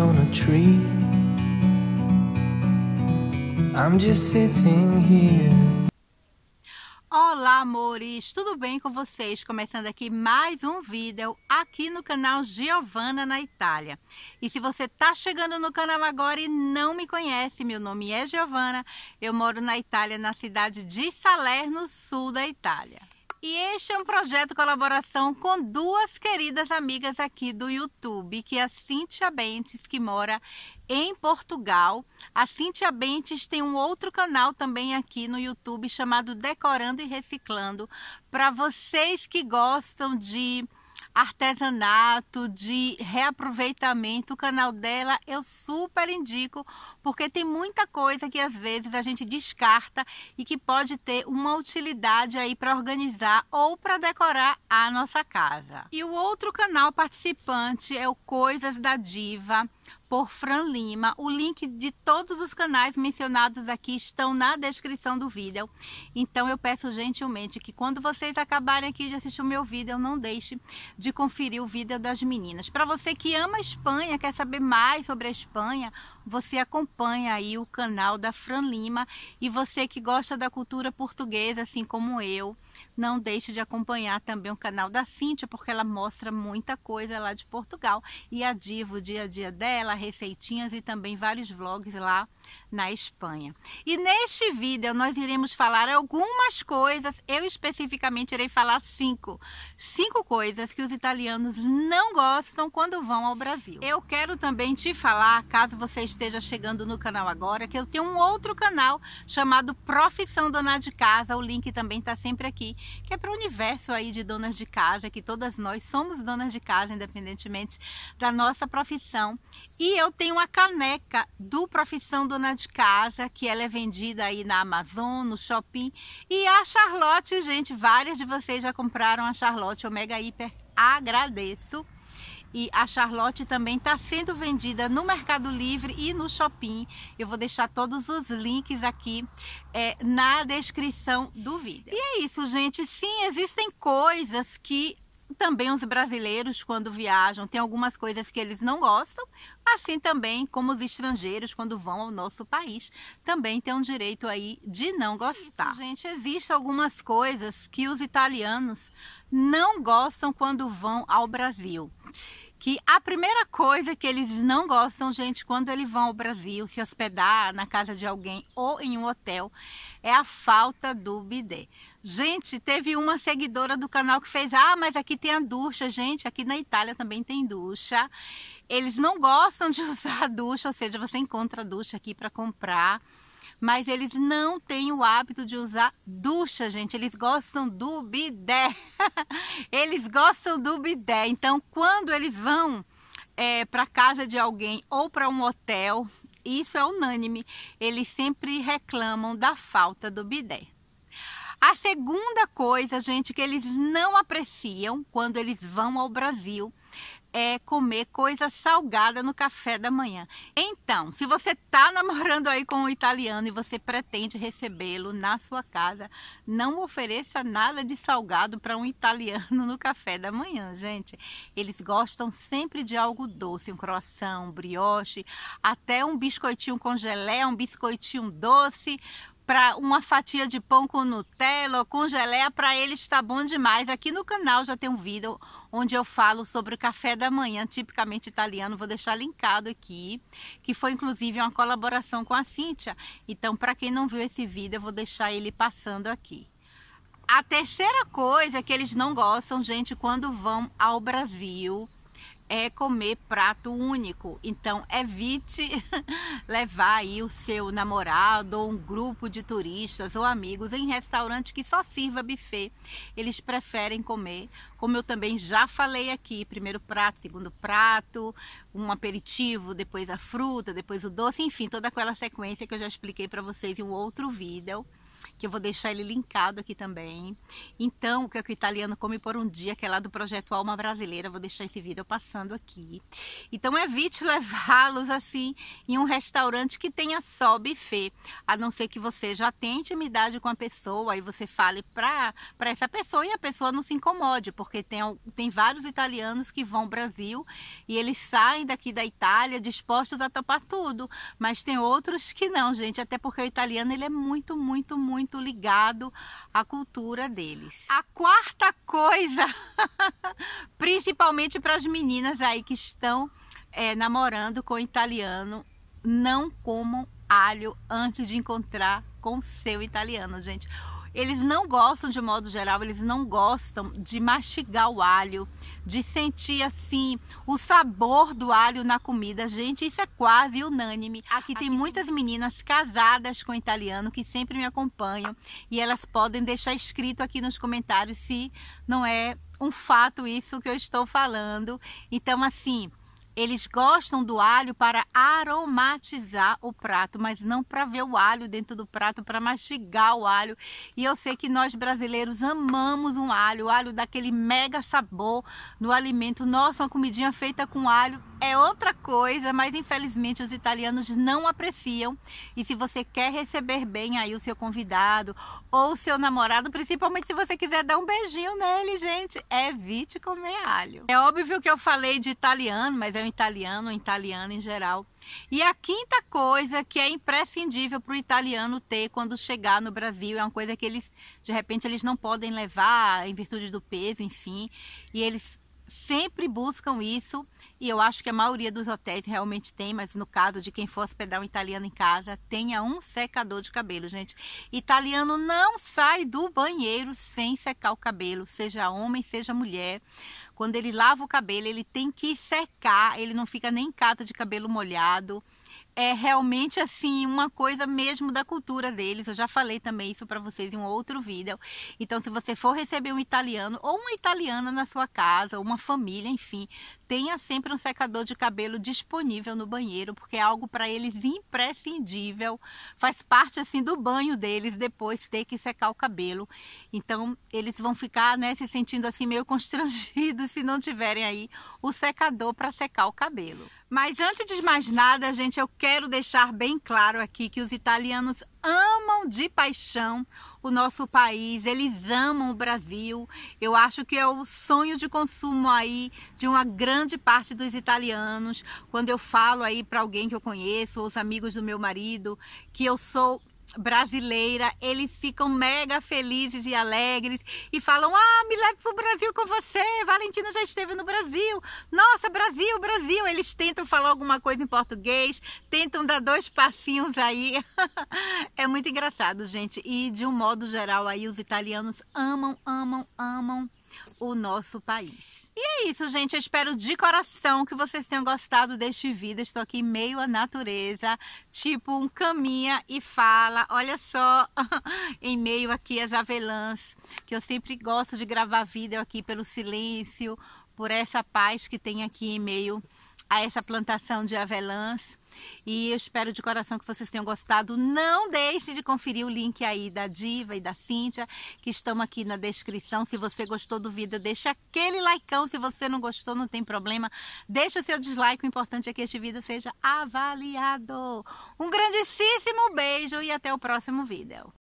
on a tree. I'm just sitting here. Olá, amores! Tudo bem com vocês? Começando aqui mais um vídeo aqui no canal Giovanna na Itália. E se você está chegando no canal agora e não me conhece, meu nome é Giovanna, eu moro na Itália, na cidade de Salerno, sul da Itália. E este é um projeto colaboração com duas queridas amigas aqui do YouTube, que é a Cíntia Bentes, que mora em Portugal. A Cíntia Bentes tem um outro canal também aqui no YouTube chamado Decorando e Reciclando, para vocês que gostam de artesanato, de reaproveitamento. O canal dela eu super indico, porque tem muita coisa que às vezes a gente descarta e que pode ter uma utilidade aí para organizar ou para decorar a nossa casa. E o outro canal participante é o Coisas da Diva por Fran Lima. O link de todos os canais mencionados aqui estão na descrição do vídeo. Então eu peço gentilmente que quando vocês acabarem aqui de assistir o meu vídeo, não deixe de conferir o vídeo das meninas. Para você que ama a Espanha, quer saber mais sobre a Espanha, você acompanha aí o canal da Fran Lima e você que gosta da cultura portuguesa, assim como eu, não deixe de acompanhar também o canal da Cintia, porque ela mostra muita coisa lá de Portugal. E a Divo, o dia a dia dela, receitinhas e também vários vlogs lá na Espanha. E neste vídeo nós iremos falar algumas coisas, eu especificamente irei falar cinco. Cinco coisas que os italianos não gostam quando vão ao Brasil. Eu quero também te falar, caso você esteja chegando no canal agora, que eu tenho um outro canal chamado Profissão Dona de Casa, o link também está sempre aqui que é para o universo aí de donas de casa, que todas nós somos donas de casa, independentemente da nossa profissão. E eu tenho uma caneca do Profissão Dona de Casa, que ela é vendida aí na Amazon, no Shopping. E a Charlotte, gente, várias de vocês já compraram a Charlotte Omega Hiper. Agradeço. E a Charlotte também está sendo vendida no Mercado Livre e no Shopping. Eu vou deixar todos os links aqui é, na descrição do vídeo. E é isso, gente. Sim, existem coisas que também os brasileiros quando viajam tem algumas coisas que eles não gostam, assim também como os estrangeiros quando vão ao nosso país também tem um direito aí de não gostar. Gente, existem algumas coisas que os italianos não gostam quando vão ao Brasil que a primeira coisa que eles não gostam, gente, quando eles vão ao Brasil se hospedar na casa de alguém ou em um hotel, é a falta do bidê. Gente, teve uma seguidora do canal que fez: "Ah, mas aqui tem a ducha, gente, aqui na Itália também tem ducha". Eles não gostam de usar a ducha, ou seja, você encontra a ducha aqui para comprar mas eles não têm o hábito de usar ducha, gente. Eles gostam do bidé. eles gostam do bidé. Então, quando eles vão é, para casa de alguém ou para um hotel, isso é unânime, eles sempre reclamam da falta do bidé. A segunda coisa, gente, que eles não apreciam quando eles vão ao Brasil é comer coisa salgada no café da manhã. Então, se você está namorando aí com um italiano e você pretende recebê-lo na sua casa, não ofereça nada de salgado para um italiano no café da manhã, gente. Eles gostam sempre de algo doce, um croissant, um brioche, até um biscoitinho com geleia, um biscoitinho doce, para uma fatia de pão com Nutella ou com geleia, para ele está bom demais. Aqui no canal já tem um vídeo onde eu falo sobre o café da manhã, tipicamente italiano, vou deixar linkado aqui, que foi inclusive uma colaboração com a Cíntia. Então, para quem não viu esse vídeo, eu vou deixar ele passando aqui. A terceira coisa que eles não gostam, gente, quando vão ao Brasil, é comer prato único. Então evite levar aí o seu namorado ou um grupo de turistas ou amigos em restaurante que só sirva buffet. Eles preferem comer, como eu também já falei aqui, primeiro prato, segundo prato, um aperitivo, depois a fruta, depois o doce, enfim, toda aquela sequência que eu já expliquei para vocês em um outro vídeo que eu vou deixar ele linkado aqui também. Então, o que, é que o italiano come por um dia, que é lá do projeto Alma Brasileira, vou deixar esse vídeo passando aqui. Então, é evite levá-los assim em um restaurante que tenha só buffet, a não ser que você já tenha intimidade com a pessoa e você fale para essa pessoa e a pessoa não se incomode, porque tem, tem vários italianos que vão ao Brasil e eles saem daqui da Itália dispostos a topar tudo, mas tem outros que não, gente, até porque o italiano ele é muito, muito, muito muito ligado à cultura deles. A quarta coisa, principalmente para as meninas aí que estão é, namorando com italiano, não comam alho antes de encontrar com seu italiano, gente. Eles não gostam, de modo geral, eles não gostam de mastigar o alho, de sentir assim o sabor do alho na comida. Gente, isso é quase unânime. Aqui, Aqui tem muitas meninas casadas com italiano que sempre me acompanham e elas podem deixar escrito aqui nos comentários se não é um fato isso que eu estou falando. Então, assim, eles gostam do alho para aromatizar o prato, mas não para ver o alho dentro do prato, para mastigar o alho. E eu sei que nós brasileiros amamos um alho, o alho daquele mega sabor no alimento. Nossa, uma comidinha feita com alho é outra coisa, mas infelizmente os italianos não apreciam. E se você quer receber bem aí o seu convidado ou o seu namorado, principalmente se você quiser dar um beijinho nele, gente, evite comer alho. É óbvio que eu falei de italiano, mas é um italiano, um italiano em geral. E a quinta coisa que é imprescindível para o italiano ter quando chegar no Brasil, é uma coisa que eles, de repente, eles não podem levar em virtude do peso, enfim, e eles sempre buscam isso e eu acho que a maioria dos hotéis realmente tem, mas no caso de quem for hospedar um italiano em casa, tenha um secador de cabelo, gente. Italiano não sai do banheiro sem secar o cabelo, seja homem, seja mulher. Quando ele lava o cabelo, ele tem que secar, ele não fica nem cata de cabelo molhado é realmente assim uma coisa mesmo da cultura deles. Eu já falei também isso para vocês em um outro vídeo. Então, se você for receber um italiano ou uma italiana na sua casa, uma família, enfim, tenha sempre um secador de cabelo disponível no banheiro, porque é algo para eles imprescindível. Faz parte assim do banho deles depois ter que secar o cabelo. Então, eles vão ficar, né, se sentindo assim meio constrangidos se não tiverem aí o secador para secar o cabelo. Mas antes de mais nada, gente, eu Quero deixar bem claro aqui que os italianos amam de paixão o nosso país, eles amam o Brasil. Eu acho que é o sonho de consumo aí de uma grande parte dos italianos. Quando eu falo aí para alguém que eu conheço, ou os amigos do meu marido, que eu sou brasileira, eles ficam mega felizes e alegres e falam: "Ah, me leve pro Brasil com você. Valentina já esteve no Brasil. Nossa, Brasil, Brasil". Eles tentam falar alguma coisa em português, tentam dar dois passinhos aí. é muito engraçado, gente. E de um modo geral aí os italianos amam, amam, amam o nosso país. E é isso, gente. Eu espero de coração que vocês tenham gostado deste vídeo. Estou aqui meio à natureza, tipo um caminha e fala. Olha só, em meio aqui as avelãs, que eu sempre gosto de gravar vídeo aqui pelo silêncio, por essa paz que tem aqui em meio a essa plantação de avelãs. E eu espero de coração que vocês tenham gostado. Não deixe de conferir o link aí da Diva e da Cíntia, que estão aqui na descrição. Se você gostou do vídeo, deixa aquele likeão. Se você não gostou, não tem problema. Deixa o seu dislike. O importante é que este vídeo seja avaliado. Um grandíssimo beijo e até o próximo vídeo.